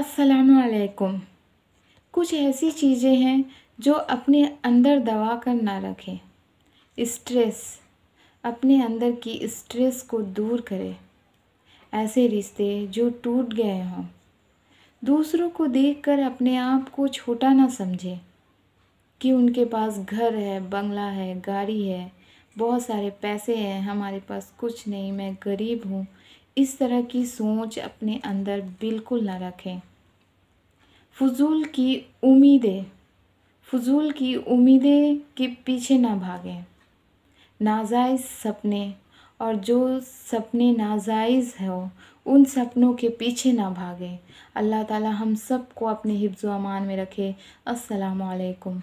असलकुम कुछ ऐसी चीज़ें हैं जो अपने अंदर दबा कर ना रखें स्ट्रेस अपने अंदर की स्ट्रेस को दूर करें ऐसे रिश्ते जो टूट गए हों दूसरों को देखकर अपने आप को छोटा ना समझें कि उनके पास घर है बंगला है गाड़ी है बहुत सारे पैसे हैं हमारे पास कुछ नहीं मैं गरीब हूँ इस तरह की सोच अपने अंदर बिल्कुल ना रखें फजूल की उम्मीदें फजूल की उम्मीदें के पीछे ना भागें नाजायज़ सपने और जो सपने नाजायज़ हो उन सपनों के पीछे ना भागें अल्लाह ताला हम सब को अपने हिफ्ज़ अमान में रखे अस्सलाम वालेकुम